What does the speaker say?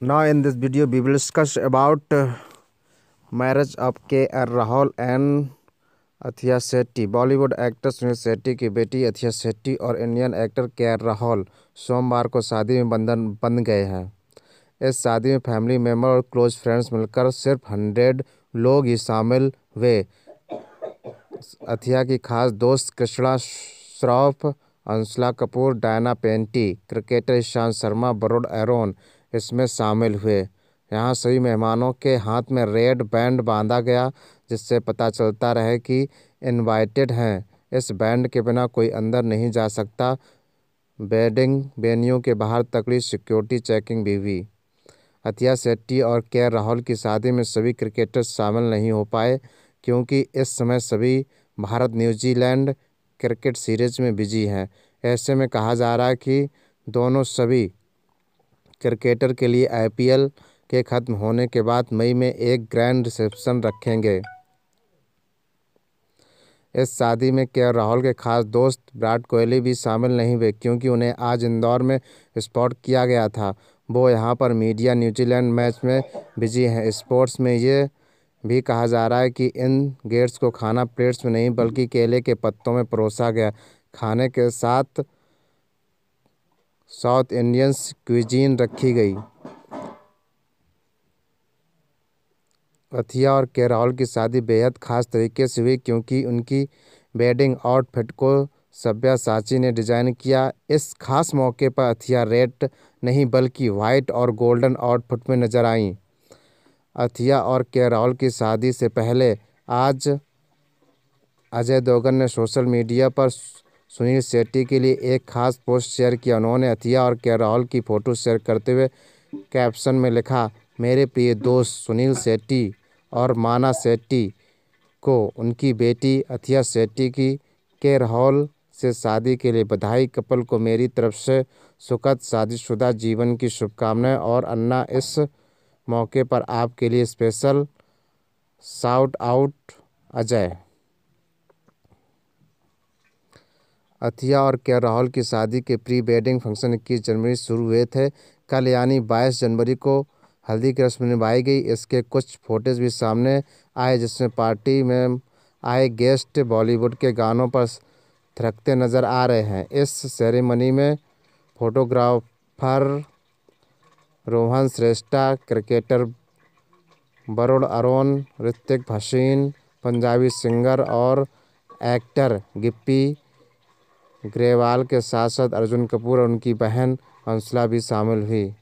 now in this video we will discuss about uh, marriage of K.R. Rahul and Athiya Shetty Bollywood actor Sunil Shetty की बेटी अथिया सेट्टी और Indian actor K R Rahul सोमवार को शादी में बंधन बन गए हैं इस शादी में फैमिली मेम्बर और क्लोज फ्रेंड्स मिलकर सिर्फ हंड्रेड लोग ही शामिल हुए अथिया की खास दोस्त कृष्णा श्रॉफ अंशला कपूर डायना पेंटी क्रिकेटर ईशांत शर्मा बरोड एरोन इसमें शामिल हुए यहाँ सभी मेहमानों के हाथ में रेड बैंड बांधा गया जिससे पता चलता रहे कि इनवाइटेड हैं इस बैंड के बिना कोई अंदर नहीं जा सकता बेडिंग वेन्यू के बाहर तकड़ी सिक्योरिटी चेकिंग भी हुई अतिया सेट्टी और के राहुल की शादी में सभी क्रिकेटर्स शामिल नहीं हो पाए क्योंकि इस समय सभी भारत न्यूजीलैंड क्रिकेट सीरीज में बिजी हैं ऐसे में कहा जा रहा है कि दोनों सभी क्रिकेटर के लिए आईपीएल के खत्म होने के बाद मई में एक ग्रैंड रिसेप्शन रखेंगे इस शादी में के राहुल के खास दोस्त विराट कोहली भी शामिल नहीं हुए क्योंकि उन्हें आज इंदौर में स्पॉट किया गया था वो यहाँ पर मीडिया न्यूजीलैंड मैच में बिजी हैं स्पोर्ट्स में ये भी कहा जा रहा है कि इन गेट्स को खाना प्लेट्स में नहीं बल्कि केले के पत्तों में परोसा गया खाने के साथ साउथ इंडियंस क्विजीन रखी गई अथिया और केराउल की शादी बेहद खास तरीके से हुई क्योंकि उनकी वेडिंग आउटफिट को सभ्या साची ने डिज़ाइन किया इस खास मौके पर अथिया रेड नहीं बल्कि वाइट और गोल्डन आउटफिट में नजर आईं अथिया और केराल की शादी से पहले आज अजय दोगन ने सोशल मीडिया पर सुनील शेट्टी के लिए एक खास पोस्ट शेयर किया उन्होंने अथिया और के राहुल की फ़ोटो शेयर करते हुए कैप्शन में लिखा मेरे प्रिय दोस्त सुनील शेट्टी और माना शेट्टी को उनकी बेटी अथिया शेट्टी की के राहुल से शादी के लिए बधाई कपल को मेरी तरफ से सुखद शादीशुदा जीवन की शुभकामनाएं और अन्ना इस मौके पर आपके लिए special shout out Ajay Athiya और के राहुल की शादी के प्री वेडिंग फंक्शन इक्कीस जनवरी शुरू हुए थे कल यानी बाईस जनवरी को हल्दी की रस्म निभाई गई इसके कुछ फोटेज भी सामने आए जिसमें पार्टी में आए गेस्ट बॉलीवुड के गानों पर थरकते नज़र आ रहे हैं इस सेरेमनी में photographer Rohan Shrestha cricketer Varun Aaron Hrithik Bhasin Punjabi singer और एक्टर गिप्पी ग्रेवाल के साथ साथ अर्जुन कपूर और उनकी बहन हंसला भी शामिल हुई